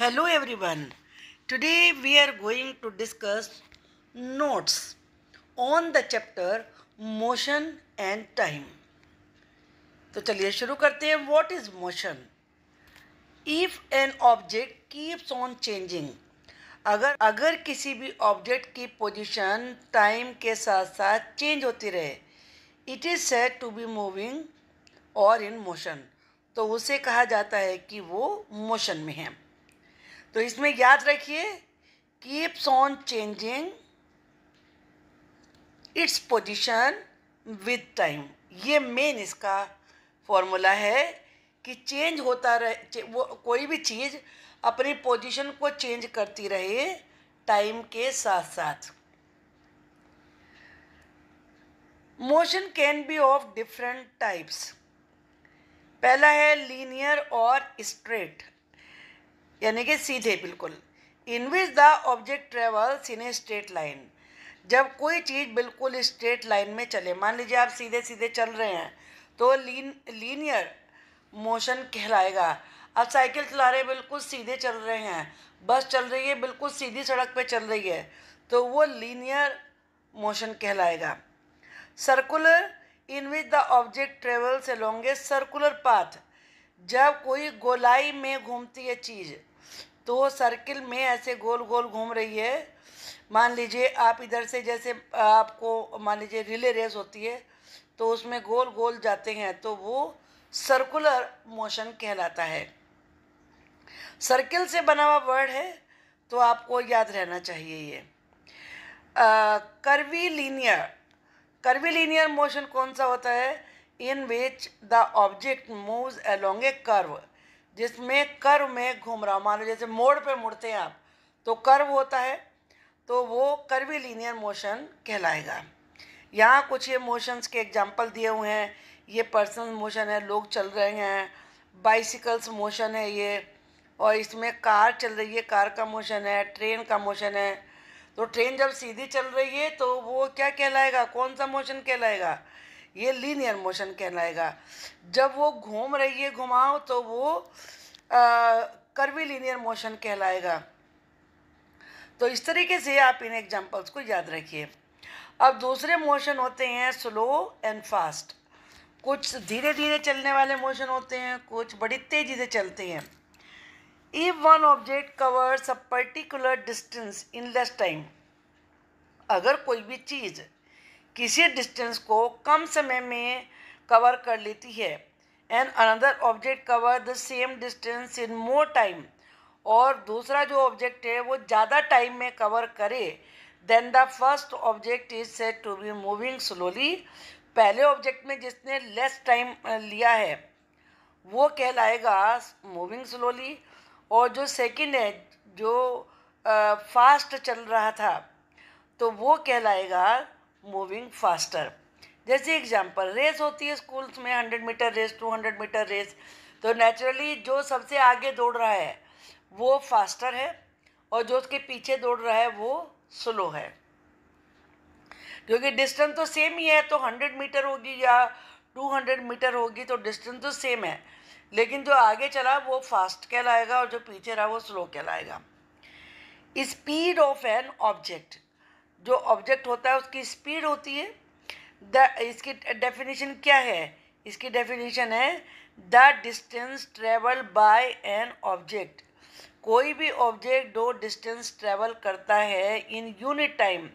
hello everyone today we are going to discuss notes on the chapter motion and time तो चलिए शुरू करते हैं what is motion if an object keeps on changing अगर अगर किसी भी ऑब्जेक्ट की पोजीशन टाइम के साथ साथ चेंज होती रहे it is said to be moving और इन मोशन तो उसे कहा जाता है कि वो मोशन में है तो इसमें याद रखिए keeps on changing its position with time ये मेन इसका फॉर्मूला है कि चेंज होता रहे वो कोई भी चीज़ अपनी पोजिशन को चेंज करती रहे टाइम के साथ साथ motion can be of different types पहला है लीनियर और स्ट्रेट यानी कि सीधे बिल्कुल in which the object travels in a straight line जब कोई चीज़ बिल्कुल स्ट्रेट लाइन में चले मान लीजिए आप सीधे सीधे चल रहे हैं तो लीन लीनियर मोशन कहलाएगा आप साइकिल चला रहे बिल्कुल सीधे चल रहे हैं बस चल रही है बिल्कुल सीधी सड़क पे चल रही है तो वो लीनियर मोशन कहलाएगा circular in which the object travels along a circular path जब कोई गोलाई में घूमती है चीज़ तो सर्किल में ऐसे गोल गोल घूम रही है मान लीजिए आप इधर से जैसे आपको मान लीजिए रिले रेस होती है तो उसमें गोल गोल जाते हैं तो वो सर्कुलर मोशन कहलाता है सर्किल से बना हुआ वर्ड है तो आपको याद रहना चाहिए ये curvilinear curvilinear motion कौन सा होता है in which the object moves along a curve जिसमें कर्व में घूम रहा हूँ लो जैसे मोड़ पे मुड़ते हैं आप तो कर्व होता है तो वो कर्वी लीनियर मोशन कहलाएगा यहाँ कुछ ये मोशंस के एग्जाम्पल दिए हुए हैं ये पर्सनल मोशन है लोग चल रहे हैं बाइसिकल्स मोशन है ये और इसमें कार चल रही है कार का मोशन है ट्रेन का मोशन है तो ट्रेन जब सीधी चल रही है तो वो क्या कहलाएगा कौन सा मोशन कहलाएगा ये लीनियर मोशन कहलाएगा जब वो घूम रही है घुमाओ तो वो कर्वी लीनियर मोशन कहलाएगा तो इस तरीके से आप इन एग्जांपल्स को याद रखिए अब दूसरे मोशन होते हैं स्लो एंड फास्ट कुछ धीरे धीरे चलने वाले मोशन होते हैं कुछ बड़ी तेज़ी से चलते हैं if one object covers a particular distance in less time अगर कोई भी चीज़ किसी डिस्टेंस को कम समय में कवर कर लेती है and another object cover the same distance in more time और दूसरा जो ऑब्जेक्ट है वो ज़्यादा टाइम में कवर करे then the first object is set to be moving slowly पहले ऑब्जेक्ट में जिसने लेस टाइम लिया है वो कहलाएगा मूविंग स्लोली और जो सेकंड है जो फास्ट चल रहा था तो वो कहलाएगा मूविंग फास्टर जैसे एग्जांपल रेस होती है स्कूल्स में hundred metre race two hundred metre race तो नेचुरली जो सबसे आगे दौड़ रहा है वो फास्टर है और जो उसके पीछे दौड़ रहा है वो स्लो है क्योंकि डिस्टेंस तो सेम ही है तो हंड्रेड मीटर होगी या टू हंड्रेड मीटर होगी तो डिस्टेंस तो सेम है लेकिन जो आगे चला वो फास्ट कहलाएगा और जो पीछे रहा वो स्लो कहलाएगा स्पीड ऑफ एन ऑब्जेक्ट जो ऑब्जेक्ट होता है उसकी स्पीड होती है द इसकी डेफिनेशन क्या है इसकी डेफिनेशन है the distance travel by an object कोई भी ऑब्जेक्ट दो डिस्टेंस ट्रेवल करता है इन यूनिट टाइम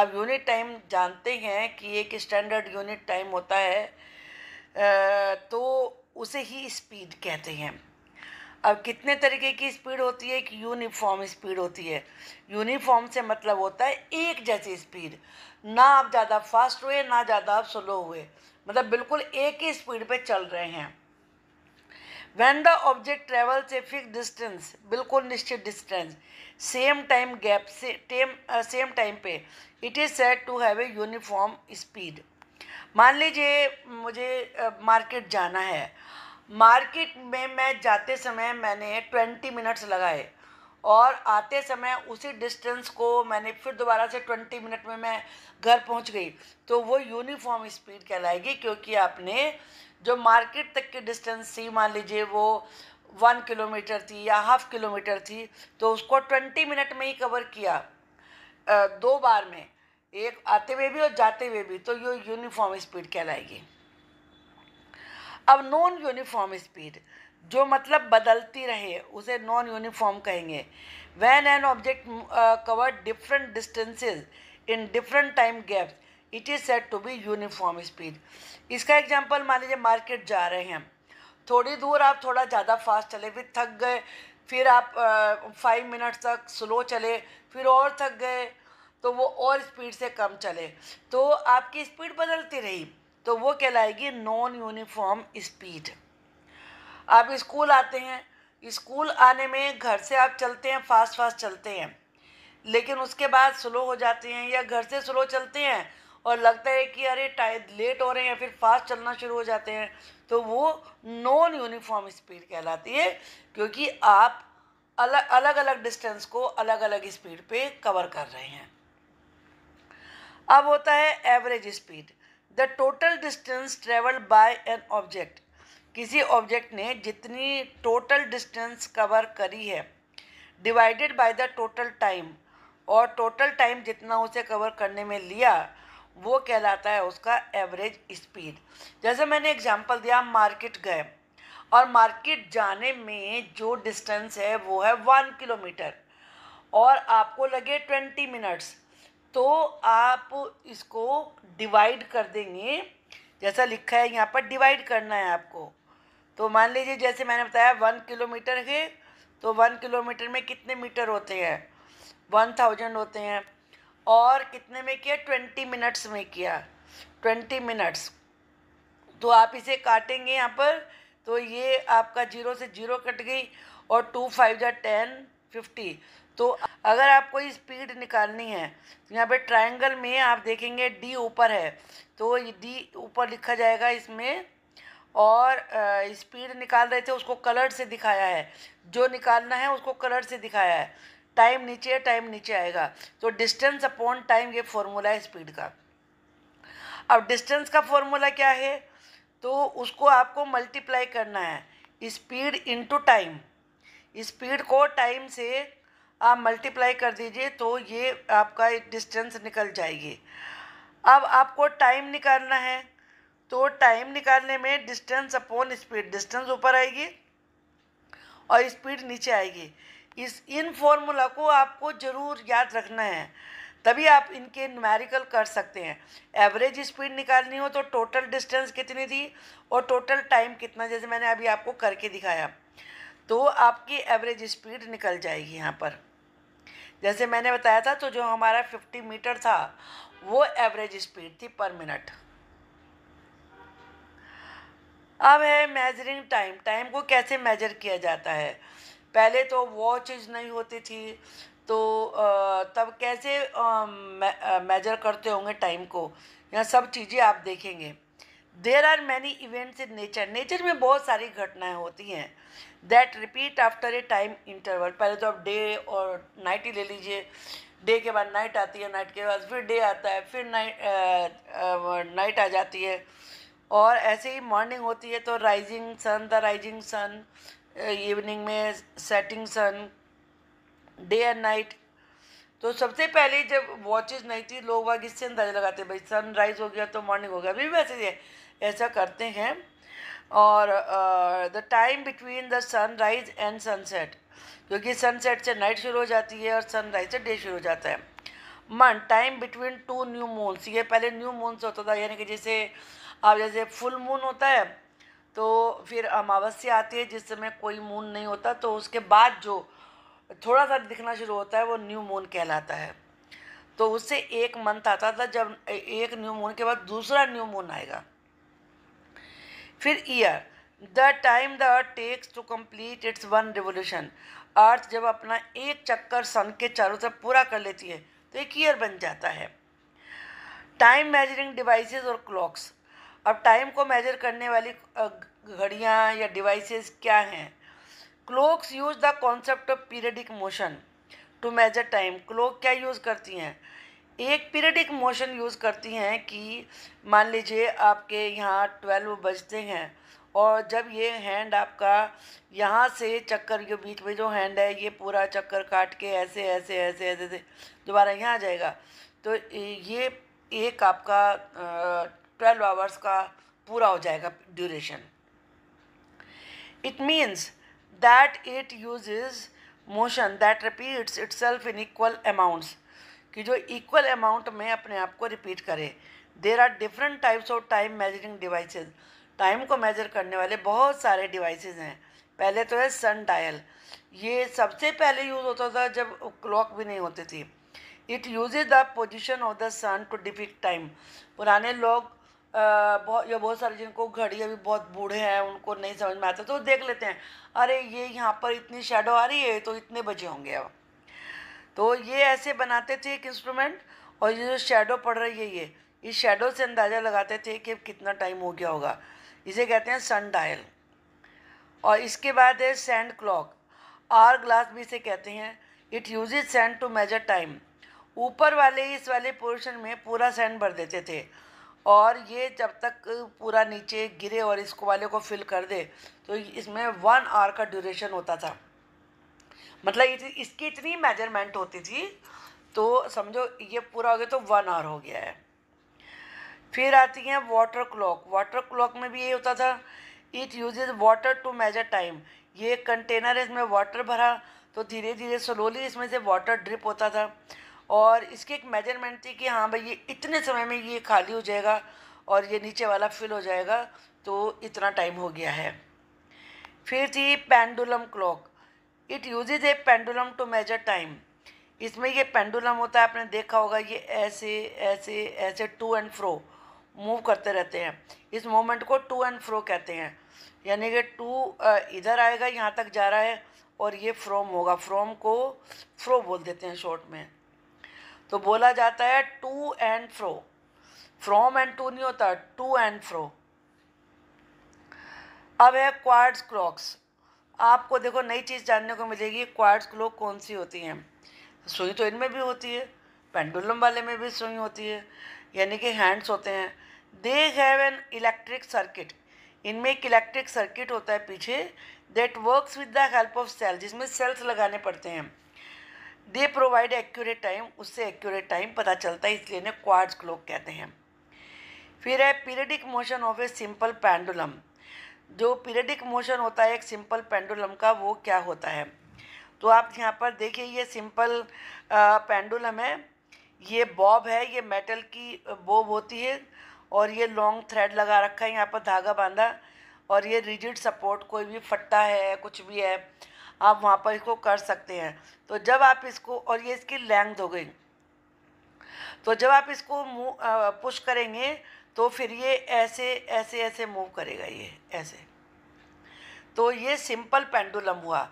अब यूनिट टाइम जानते हैं कि एक स्टैंडर्ड यूनिट टाइम होता है तो उसे ही स्पीड कहते हैं अब कितने तरीके की स्पीड होती है कि यूनिफॉर्म स्पीड होती है यूनिफॉर्म से मतलब होता है एक जैसी स्पीड ना आप ज़्यादा फास्ट हुए ना ज़्यादा आप स्लो हुए मतलब बिल्कुल एक ही स्पीड पे चल रहे हैं वैन द ऑब्जेक्ट ट्रेवल से फिक्स डिस्टेंस बिल्कुल निश्चित डिस्टेंस सेम टाइम गैप से टेम सेम टाइम पे it is set to have a uniform speed मान लीजिए मुझे मार्केट uh, जाना है मार्केट में मैं जाते समय मैंने ट्वेंटी मिनट्स लगाए और आते समय उसी डिस्टेंस को मैंने फिर दोबारा से ट्वेंटी मिनट में मैं घर पहुंच गई तो वो यूनिफॉर्म स्पीड कहलाएगी क्योंकि आपने जो मार्केट तक की डिस्टेंस थी मान लीजिए वो वन किलोमीटर थी या हाफ किलोमीटर थी तो उसको ट्वेंटी मिनट में ही कवर किया दो बार में एक आते हुए भी और जाते हुए भी तो ये यूनिफॉर्म स्पीड कहलाएगी अब नॉन यूनिफॉर्म स्पीड जो मतलब बदलती रहे उसे नॉन यूनिफॉर्म कहेंगे when an object cover different distances in different time gaps it is set to be uniform speed इसका एग्जाम्पल मान लीजिए मार्केट जा रहे हैं थोड़ी दूर आप थोड़ा ज़्यादा फास्ट चले फिर थक गए फिर आप फाइव uh, मिनट तक स्लो चले फिर और थक गए तो वो और स्पीड से कम चले तो आपकी स्पीड बदलती रही तो वो कहलाएगी नॉन यूनिफॉर्म स्पीड आप स्कूल आते हैं स्कूल आने में घर से आप चलते हैं फास्ट फास्ट चलते हैं लेकिन उसके बाद स्लो हो जाते हैं या घर से स्लो चलते हैं और लगता है कि अरे टाइम लेट हो रहे हैं फिर फास्ट चलना शुरू हो जाते हैं तो वो नॉन यूनिफॉर्म स्पीड कहलाती है क्योंकि आप अलग अलग अलग डिस्टेंस को अलग अलग स्पीड पे कवर कर रहे हैं अब होता है average speed the total distance travel by an object किसी ऑब्जेक्ट ने जितनी टोटल डिस्टेंस कवर करी है divided by the total time और टोटल टाइम जितना उसे कवर करने में लिया वो कहलाता है उसका एवरेज स्पीड जैसे मैंने एग्जांपल दिया मार्केट गए और मार्केट जाने में जो डिस्टेंस है वो है वन किलोमीटर और आपको लगे ट्वेंटी मिनट्स तो आप इसको डिवाइड कर देंगे जैसा लिखा है यहाँ पर डिवाइड करना है आपको तो मान लीजिए जैसे मैंने बताया वन किलोमीटर है तो वन किलोमीटर में कितने मीटर होते हैं वन थाउजेंड होते हैं और कितने में किया ट्वेंटी मिनट्स में किया ट्वेंटी मिनट्स तो आप इसे काटेंगे यहाँ पर तो ये आपका जीरो से जीरो कट गई और टू फाइव या टेन फिफ्टी तो अगर आपको ये स्पीड निकालनी है तो यहाँ पे ट्रायंगल में आप देखेंगे डी ऊपर है तो डी ऊपर लिखा जाएगा इसमें और स्पीड निकाल रहे थे उसको कलर से दिखाया है जो निकालना है उसको कलर से दिखाया है टाइम नीचे टाइम नीचे आएगा तो डिस्टेंस अपॉन टाइम ये फॉर्मूला है स्पीड का अब डिस्टेंस का फॉर्मूला क्या है तो उसको आपको मल्टीप्लाई करना है स्पीड इनटू टाइम स्पीड को टाइम से आप मल्टीप्लाई कर दीजिए तो ये आपका एक डिस्टेंस निकल जाएगी अब आपको टाइम निकालना है तो टाइम निकालने में डिस्टेंस अपॉन स्पीड डिस्टेंस ऊपर आएगी और स्पीड नीचे आएगी इस इन फॉर्मूला को आपको ज़रूर याद रखना है तभी आप इनके न्यूमेरिकल कर सकते हैं एवरेज स्पीड निकालनी हो तो टोटल डिस्टेंस कितनी थी और टोटल टाइम कितना जैसे मैंने अभी आपको करके दिखाया तो आपकी एवरेज स्पीड निकल जाएगी यहाँ पर जैसे मैंने बताया था तो जो हमारा 50 मीटर था वो एवरेज स्पीड थी पर मिनट अब है मेजरिंग टाइम टाइम को कैसे मेजर किया जाता है पहले तो वॉचेज नहीं होती थी तो तब कैसे मेजर करते होंगे टाइम को यह सब चीज़ें आप देखेंगे there are many events in nature nature में बहुत सारी घटनाएं होती हैं that repeat after a time interval पहले तो आप डे और नाइट ही ले लीजिए डे के बाद नाइट आती है नाइट के बाद फिर डे आता है फिर नाइट नाइट आ जाती है और ऐसे ही मॉर्निंग होती है तो rising sun the rising sun evening में setting sun day and night तो सबसे पहले जब वॉचेस नहीं थी लोग वह इससे अंदाजा लगाते भाई सनराइज़ हो गया तो मॉर्निंग हो गया अभी वैसे ऐसा करते हैं और the time between the sunrise and sunset क्योंकि सनसेट से नाइट शुरू हो जाती है और सनराइज से डे शुरू हो जाता है month time between two new moons ये पहले न्यू मून्स होता था यानी कि जैसे अब जैसे फुल मून होता है तो फिर अमावस्या आती है जिस समय कोई मून नहीं होता तो उसके बाद जो थोड़ा सा दिखना शुरू होता है वो न्यू मून कहलाता है तो उससे एक मंथ आता था जब एक न्यू मून के बाद दूसरा न्यू मून आएगा फिर year the time the earth takes to complete its one revolution earth जब अपना एक चक्कर सन के चारों तरफ पूरा कर लेती है तो एक ईयर बन जाता है टाइम मेजरिंग डिवाइसेस और क्लॉक्स अब टाइम को मेजर करने वाली घड़ियाँ या डिवाइसेस क्या हैं clocks use the concept of periodic motion to measure time clock क्या यूज़ करती हैं एक पीरियडिक मोशन यूज़ करती हैं कि मान लीजिए आपके यहाँ ट्वेल्व बजते हैं और जब ये हैंड आपका यहाँ से चक्कर के बीच में जो हैंड है ये पूरा चक्कर काट के ऐसे ऐसे ऐसे ऐसे ऐसे दोबारा यहाँ आ जाएगा तो ये एक आपका ट्वेल्व आवर्स का पूरा हो जाएगा duration it means that it motion that that itself in equal amounts कि जो इक्वल अमाउंट में अपने आप को रिपीट करे there are different types of time measuring device time को मेजर करने वाले बहुत सारे डिवाइस हैं पहले तो है सन डायल ये सबसे पहले यूज़ होता था जब क्लॉक भी नहीं होती थी it use the position of the sun to डिफिक टाइम पुराने लोग बहुत या बहुत सारे जिनको घड़ी अभी बहुत बूढ़े हैं उनको नहीं समझ में आता तो देख लेते हैं अरे ये यहाँ पर इतनी शेडो आ रही है तो इतने बजे होंगे अब तो ये ऐसे बनाते थे एक इंस्ट्रूमेंट और ये जो शेडो पड़ रही है ये इस शेडो से अंदाज़ा लगाते थे कि कितना टाइम हो गया होगा इसे कहते हैं सन डायल और इसके बाद है सैंड क्लॉक आर ग्लास भी इसे कहते हैं it use sand to measure time ऊपर वाले इस वाले पोर्शन में पूरा सैंड भर देते थे और ये जब तक पूरा नीचे गिरे और इसको वाले को फिल कर दे तो इसमें वन आवर का ड्यूरेशन होता था मतलब ये इसकी इतनी मेजरमेंट होती थी तो समझो ये पूरा हो गया तो वन आवर हो गया है फिर आती है वाटर क्लॉक वाटर क्लॉक में भी ये होता था it uses water to measure time ये कंटेनर है इसमें वाटर भरा तो धीरे धीरे स्लोली इसमें से वाटर ड्रिप होता था और इसकी एक मेजरमेंट थी कि हाँ भाई ये इतने समय में ये खाली हो जाएगा और ये नीचे वाला फिल हो जाएगा तो इतना टाइम हो गया है फिर थी pendulum clock it uses a pendulum to measure time इसमें ये पेंडुलम होता है आपने देखा होगा ये ऐसे ऐसे ऐसे टू एंड फ्रो मूव करते रहते हैं इस मोमेंट को टू एंड फ्रो कहते हैं यानी कि टू इधर आएगा यहाँ तक जा रहा है और ये फ्रोम होगा फ्रोम को फ्रो बोल देते हैं शॉर्ट में तो बोला जाता है to and fro from and to नहीं होता टू एंड फ्रो अब है क्वार्ट्स क्लॉक्स आपको देखो नई चीज़ जानने को मिलेगी क्वार्ट्स ग्लो कौन सी होती हैं सुई तो इनमें भी होती है पेंडुलम वाले में भी सुई होती है यानी कि हैंड्स होते हैं they have an electric circuit इनमें एक इलेक्ट्रिक सर्किट होता है पीछे that works with the help of cell जिसमें सेल्स लगाने पड़ते हैं दे प्रोवाइड एक्यूरेट टाइम उससे एक्यूरेट टाइम पता चलता है इसलिए इन्हें क्वार्ट्स क्लोक कहते हैं फिर है periodic motion of a simple pendulum जो पीरियडिक मोशन होता है एक सिंपल पेंडुलम का वो क्या होता है तो आप यहाँ पर देखिए ये सिंपल पेंडुलम है ये बॉब है ये मेटल की बॉब होती है और ये लॉन्ग थ्रेड लगा रखा है यहाँ पर धागा बांधा और ये रिजिड सपोर्ट कोई भी फट्टा है कुछ भी है आप वहाँ पर इसको कर सकते हैं तो जब आप इसको और ये इसकी लेंथ हो गई तो जब आप इसको पुश करेंगे तो फिर ये ऐसे ऐसे ऐसे मूव करेगा ये ऐसे तो ये सिंपल पेंडुलम हुआ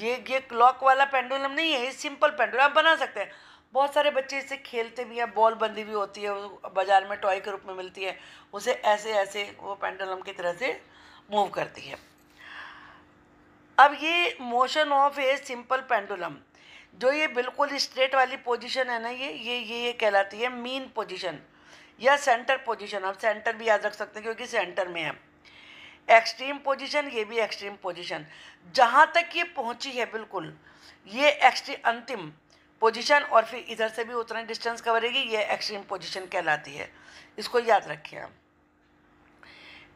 ये ये क्लॉक वाला पेंडुलम नहीं है ये सिंपल पेंडुलम आप बना सकते हैं बहुत सारे बच्चे इससे खेलते भी हैं बॉल बंदी भी होती है बाज़ार में टॉय के रूप में मिलती है उसे ऐसे ऐसे वो पेंडुलम की तरह से मूव करती है अब ये motion of a simple pendulum जो ये बिल्कुल स्ट्रेट वाली पोजीशन है ना ये ये ये, ये कहलाती है मीन पोजीशन या सेंटर पोजीशन आप सेंटर भी याद रख सकते हैं क्योंकि सेंटर में है एक्सट्रीम पोजीशन ये भी एक्सट्रीम पोजीशन जहाँ तक ये पहुँची है बिल्कुल ये एक्सट्री अंतिम पोजीशन और फिर इधर से भी उतना डिस्टेंस कवरेगी ये एक्सट्रीम पोजीशन कहलाती है इसको याद रखिए आप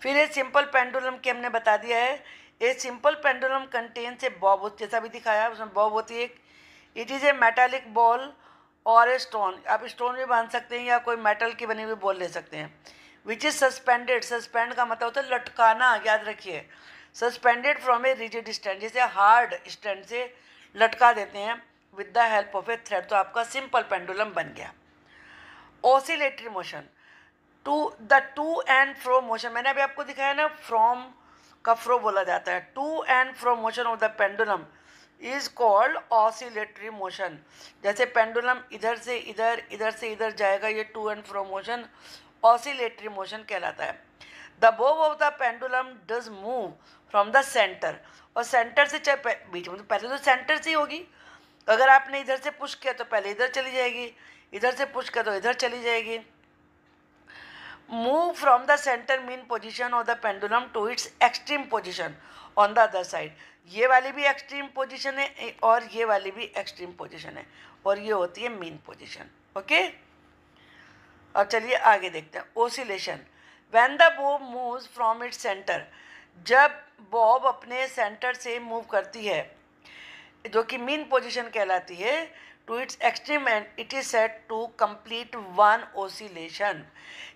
फिर ये सिंपल पेंडुलम के हमने बता दिया है ये सिंपल पेंडुलम कंटेन से बॉब जैसा भी दिखाया उसमें बॉब होती है it is a metallic ball और स्टोन आप स्टोन भी बांध सकते हैं या कोई मेटल की बनी हुई बॉल ले सकते हैं विच इज़ सस्पेंडेड सस्पेंड का मतलब होता है लटकाना याद रखिए suspended from a rigid stand जैसे हार्ड स्टैंड से लटका देते हैं with the help of a thread तो आपका सिंपल पेंडुलम बन गया oscillatory motion to the to and fro motion मैंने अभी आपको दिखाया ना फ्रॉम का फ्रो बोला जाता है to and fro motion of the pendulum is called oscillatory motion जैसे पेंडुलम इधर से इधर इधर से इधर जाएगा ये to and fro motion oscillatory motion कहलाता है the bob of the pendulum does move from the centre और सेंटर से चाहे बीच में तो पहले तो सेंटर से ही होगी अगर आपने इधर से पुश किया तो पहले इधर चली जाएगी इधर से पुश किया तो इधर चली जाएगी move from the centre mean position of the pendulum to its extreme position on the other side ये वाली भी एक्सट्रीम पोजीशन है और ये वाली भी एक्सट्रीम पोजीशन है और ये होती है मेन पोजीशन ओके और चलिए आगे देखते हैं oscillation when the bob moves from its centre जब बॉब अपने सेंटर से मूव करती है जो कि मेन पोजीशन कहलाती है to its extreme end it is set to complete one oscillation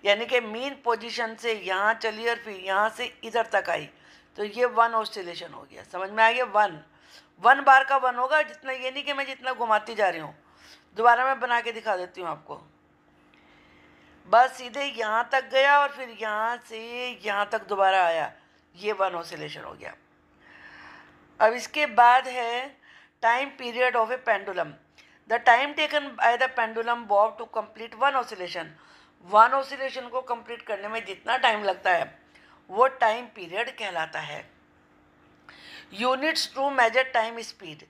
यानी कि मेन पोजीशन से यहाँ चली और फिर यहाँ से इधर तक आई तो ये वन ऑस्टिलेशन हो गया समझ में आ गया वन वन बार का वन होगा जितना ये नहीं कि मैं जितना घुमाती जा रही हूँ दोबारा मैं बना के दिखा देती हूँ आपको बस सीधे यहाँ तक गया और फिर यहाँ से यहाँ तक दोबारा आया ये वन ऑसिलेशन हो गया अब इसके बाद है time period of a pendulum the time taken by the pendulum bob to complete one oscillation one oscillation को कंप्लीट करने में जितना टाइम लगता है वो टाइम पीरियड कहलाता है units to measure time speed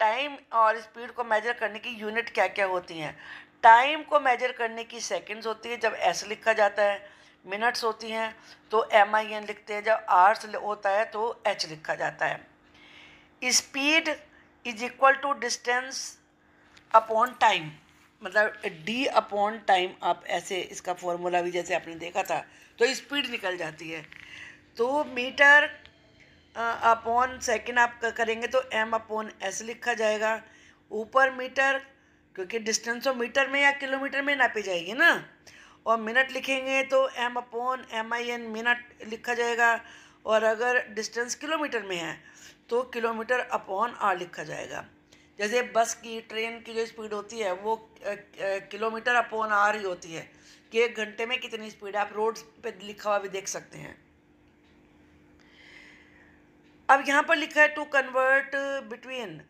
time और स्पीड को मेजर करने की यूनिट क्या क्या होती हैं टाइम को मेजर करने की सेकंड्स होती है जब एस लिखा जाता है मिनट्स होती हैं तो एम आई एन लिखते हैं जब आर्स होता है तो एच लिखा जाता है speed is equal to distance upon time मतलब डी अपॉन टाइम आप ऐसे इसका फॉर्मूला भी जैसे आपने देखा था तो स्पीड निकल जाती है तो मीटर अपॉन सेकेंड आप करेंगे तो एम अपॉन एस लिखा जाएगा ऊपर मीटर क्योंकि डिस्टेंस तो मीटर में या किलोमीटर में नापी जाएगी ना और मिनट लिखेंगे तो M upon M I N minute लिखा जाएगा और अगर डिस्टेंस किलोमीटर में है तो किलोमीटर अपॉन आर लिखा जाएगा जैसे बस की ट्रेन की जो स्पीड होती है वो किलोमीटर अपॉन आर ही होती है कि एक घंटे में कितनी स्पीड आप रोड पे लिखा हुआ भी देख सकते हैं अब यहाँ पर लिखा है to convert between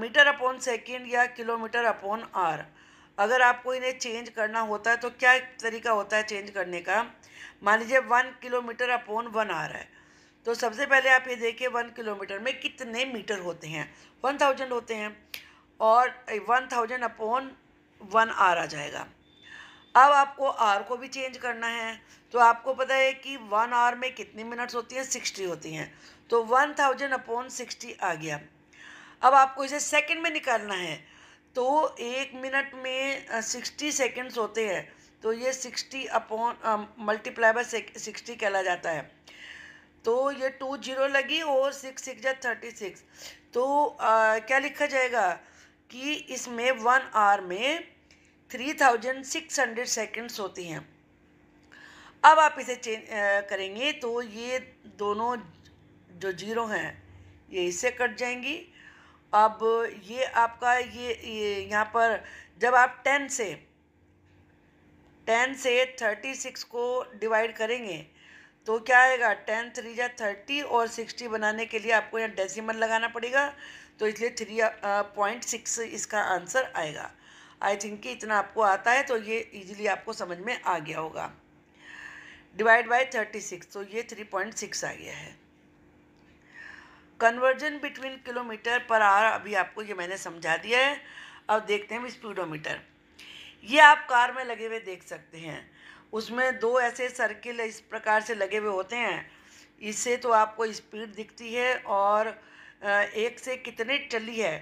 metre upon second या किलोमीटर अपॉन आर अगर आपको इन्हें चेंज करना होता है तो क्या तरीका होता है चेंज करने का मान लीजिए one kilometre upon one hour है तो सबसे पहले आप ये देखिए वन किलोमीटर में कितने मीटर होते हैं वन थाउजेंड होते हैं और one thousand upon one hour आ जाएगा अब आपको आर को भी चेंज करना है तो आपको पता है कि वन आर में कितनी मिनट्स होती हैं सिक्सटी होती हैं तो वन थाउजेंड अपॉन सिक्सटी आ गया अब आपको इसे सेकंड में निकालना है तो एक मिनट में सिक्सटी सेकेंड्स होते हैं तो ये sixty upon multiply by sixty कहला जाता है तो ये टू जीरो लगी और सिक्स सिक्स या थर्टी सिक्स तो आ, क्या लिखा जाएगा कि इसमें वन आर में three thousand six hundred seconds होती हैं अब आप इसे चेंज करेंगे तो ये दोनों जो जीरो हैं ये इससे कट जाएंगी अब ये आपका ये ये यहाँ पर जब आप टेन से टेन से थर्टी सिक्स को डिवाइड करेंगे तो क्या आएगा टेन थ्री या थर्टी और सिक्सटी बनाने के लिए आपको यहाँ डेसिमल लगाना पड़ेगा तो इसलिए थ्री पॉइंट सिक्स इसका आंसर आएगा आई थिंक कि इतना आपको आता है तो ये इजीली आपको समझ में आ गया होगा डिवाइड बाय थर्टी सिक्स तो ये थ्री पॉइंट सिक्स आ गया है conversion between kilometre per hour अभी आपको ये मैंने समझा दिया है अब देखते हैं स्पीडोमीटर ये आप कार में लगे हुए देख सकते हैं उसमें दो ऐसे सर्किल इस प्रकार से लगे हुए होते हैं इससे तो आपको स्पीड दिखती है और एक से कितने चली है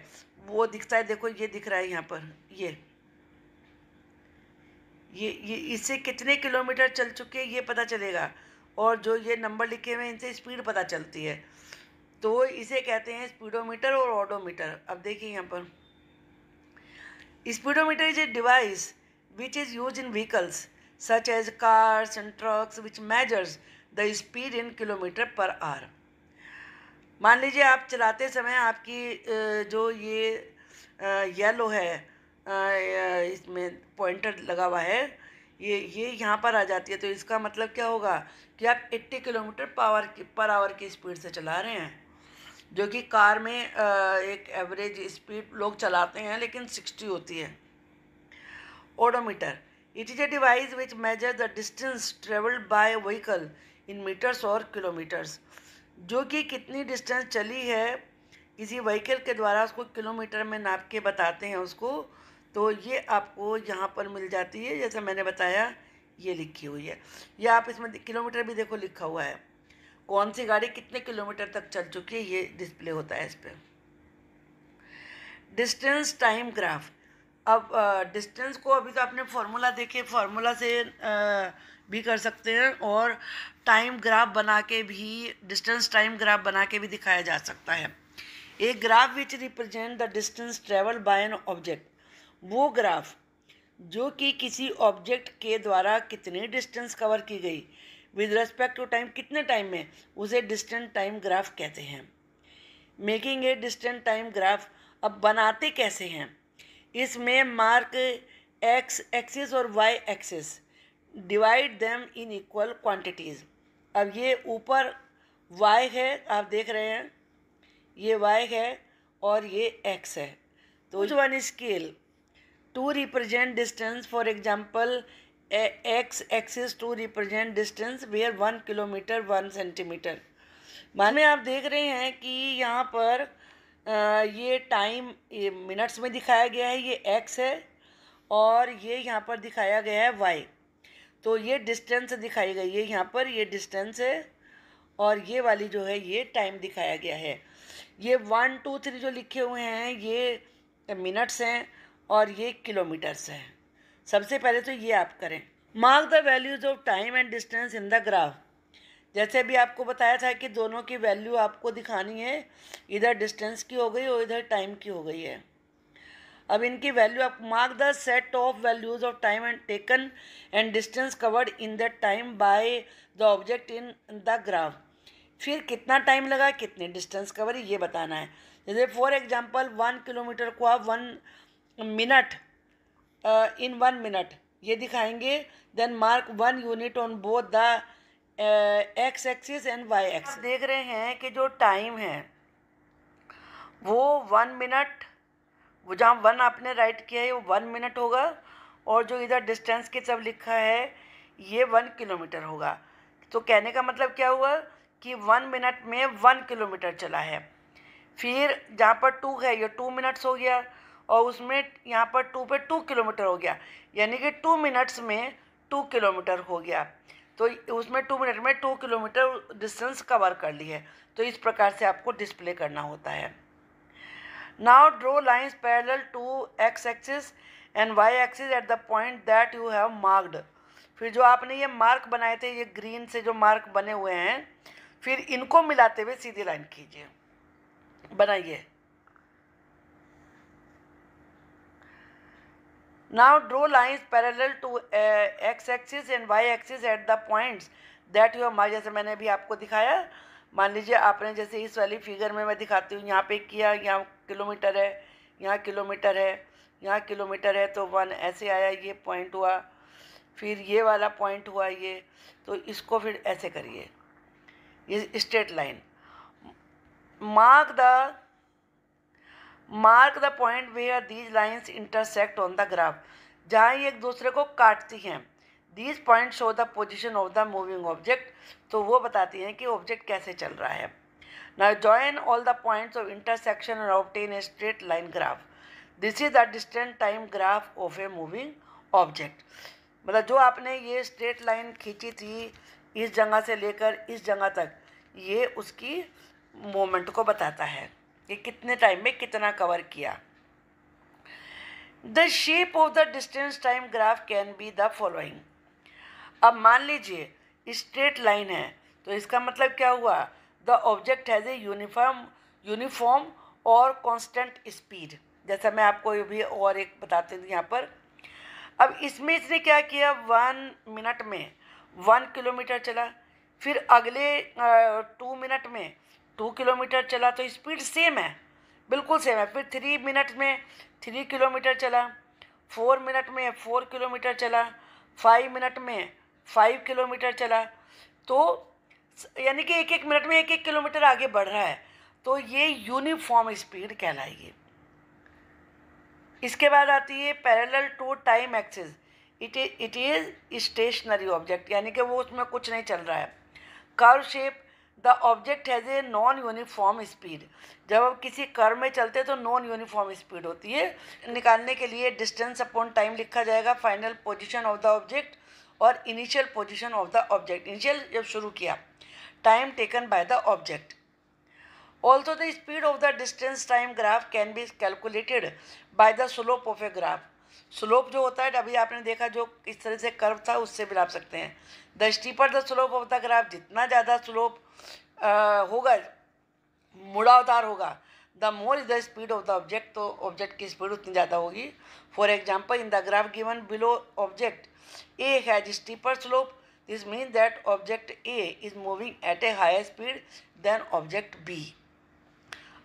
वो दिखता है देखो ये दिख रहा है यहाँ पर ये ये ये इससे कितने किलोमीटर चल चुके हैं ये पता चलेगा और जो ये नंबर लिखे हुए हैं इनसे स्पीड पता चलती है तो इसे कहते हैं स्पीडोमीटर और ऑडोमीटर अब देखिए यहाँ पर speedometer is a device which is use in vehicles such as cars and trucks which measures the speed in kilometer per hour मान लीजिए आप चलाते समय आपकी जो ये येलो है इसमें पॉइंटर लगा हुआ है ये ये यहाँ पर आ जाती है तो इसका मतलब क्या होगा कि आप 80 किलोमीटर पावर की पर आवर की स्पीड से चला रहे हैं जो कि कार में एक एवरेज स्पीड लोग चलाते हैं लेकिन 60 होती है odometer it is a device which measure the distance travelled by vehicle in metres और किलोमीटर्स जो कि कितनी डिस्टेंस चली है किसी व्हीकल के द्वारा उसको किलोमीटर में नाप के बताते हैं उसको तो ये आपको यहाँ पर मिल जाती है जैसे मैंने बताया ये लिखी हुई है या आप इसमें किलोमीटर भी देखो लिखा हुआ है कौन सी गाड़ी कितने किलोमीटर तक चल चुकी है ये डिस्प्ले होता है इस पर डिस्टेंस टाइम ग्राफ अब डिस्टेंस को अभी तो आपने फार्मूला देखे फार्मूला से आ, भी कर सकते हैं और टाइम ग्राफ बना के भी डिस्टेंस टाइम ग्राफ बना के भी दिखाया जा सकता है एक graph which represent the distance travel by an object वो ग्राफ जो कि किसी ऑब्जेक्ट के द्वारा कितनी डिस्टेंस कवर की गई विद रेस्पेक्ट टू टाइम कितने टाइम में उसे डिस्टेंट टाइम ग्राफ कहते हैं making a distant time graph अब बनाते कैसे हैं इसमें मार्क एक्स एक्सिस और y axis divide them in equal quantities अब ये ऊपर वाई है आप देख रहे हैं ये वाई है और ये एक्स है तो one scale to represent distance for example x axis to represent distance where one kilometre one centimetre मान में आप देख रहे हैं कि यहाँ पर ये टाइम ये मिनट्स में दिखाया गया है ये एक्स है और ये यहाँ पर दिखाया गया है वाई तो ये डिस्टेंस दिखाई गई है यहाँ पर ये डिस्टेंस है और ये वाली जो है ये टाइम दिखाया गया है ये वन टू थ्री जो लिखे हुए हैं ये मिनट्स हैं और ये किलोमीटर्स हैं सबसे पहले तो ये आप करें mark the values of time and distance in the graph जैसे भी आपको बताया था कि दोनों की वैल्यू आपको दिखानी है इधर डिस्टेंस की हो गई और इधर टाइम की हो गई है अब इनकी वैल्यू आप mark the set of values of time and taken and distance covered in the time by the object in the graph फिर कितना टाइम लगा कितनी डिस्टेंस कवर ये बताना है जैसे फॉर एग्जाम्पल वन किलोमीटर को आप one minute in one minute ये दिखाएंगे then mark one unit on both the x axis and y x देख रहे हैं कि जो टाइम है वो वन मिनट वो जहाँ वन आपने राइट किया है वो वन मिनट होगा और जो इधर डिस्टेंस के सब लिखा है ये वन किलोमीटर होगा तो कहने का मतलब क्या हुआ कि वन मिनट में वन किलोमीटर चला है फिर जहाँ पर टू है ये टू मिनट्स हो गया और उसमें यहाँ पर टू पे टू किलोमीटर हो गया यानी कि टू मिनट्स में टू किलोमीटर हो गया तो उसमें टू मिनट में टू किलोमीटर डिस्टेंस कवर कर ली है तो इस प्रकार से आपको डिस्प्ले करना होता है now draw lines parallel to x axis and y axis at the point that you have marked फिर जो आपने ये मार्क बनाए थे ये ग्रीन से जो मार्क बने हुए हैं फिर इनको मिलाते हुए सीधी लाइन कीजिए बनाइए Now draw lines parallel to uh, x axis and y axis at the points that your जैसे मैंने अभी आपको दिखाया मान लीजिए आपने जैसे इस वाली फिगर में मैं दिखाती हूँ यहाँ पे किया यहाँ किलोमीटर है यहाँ किलोमीटर है यहाँ किलोमीटर है तो वन ऐसे आया ये पॉइंट हुआ फिर ये वाला पॉइंट हुआ ये तो इसको फिर ऐसे करिए ये straight line mark the mark the point where these lines intersect on the graph जहाँ ये एक दूसरे को काटती हैं these point show the position of the moving object तो वो बताती हैं कि ऑब्जेक्ट कैसे चल रहा है ना join all the points of intersection and obtain a straight line graph this is the distant time graph of a moving object मतलब जो आपने ये स्ट्रेट लाइन खींची थी इस जगह से लेकर इस जगह तक ये उसकी मोमेंट को बताता है कि कितने टाइम में कितना कवर किया the shape of the distance time graph can be the following अब मान लीजिए स्ट्रेट लाइन है तो इसका मतलब क्या हुआ the object has a uniform uniform और कांस्टेंट स्पीड जैसा मैं आपको भी और एक बताती हूँ यहाँ पर अब इसमें इसने क्या किया वन मिनट में वन किलोमीटर चला फिर अगले टू मिनट में टू किलोमीटर चला तो स्पीड सेम है बिल्कुल सेम है फिर थ्री मिनट में थ्री किलोमीटर चला फोर मिनट में फोर किलोमीटर चला फाइव मिनट में फाइव किलोमीटर चला तो यानी कि एक एक मिनट में एक एक किलोमीटर आगे बढ़ रहा है तो ये यूनिफॉर्म स्पीड कहलाएगी इसके बाद आती है parallel to time axis it it is stationary object यानी कि वो उसमें कुछ नहीं चल रहा है curve shape the object has a non uniform speed जब हम किसी कर में चलते तो नॉन यूनिफॉर्म स्पीड होती है निकालने के लिए डिस्टेंस अपॉन टाइम लिखा जाएगा final position of the object और initial position of the object initial जब शुरू किया time taken by the object also the speed of the distance time graph can be calculated by the slope of a graph slope जो होता है अभी आपने देखा जो इस तरह से कर्व था उससे भी नाप सकते हैं the steeper the slope of the graph जितना ज़्यादा स्लोप होगा मूढ़ावतार होगा the more is the speed of the object तो ऑब्जेक्ट की स्पीड उतनी ज़्यादा होगी for example in the graph given below object A has steeper slope this mean that object A is moving at a higher speed than object B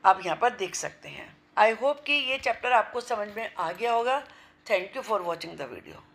आप यहाँ पर देख सकते हैं आई होप कि ये चैप्टर आपको समझ में आ गया होगा thank you for watching the video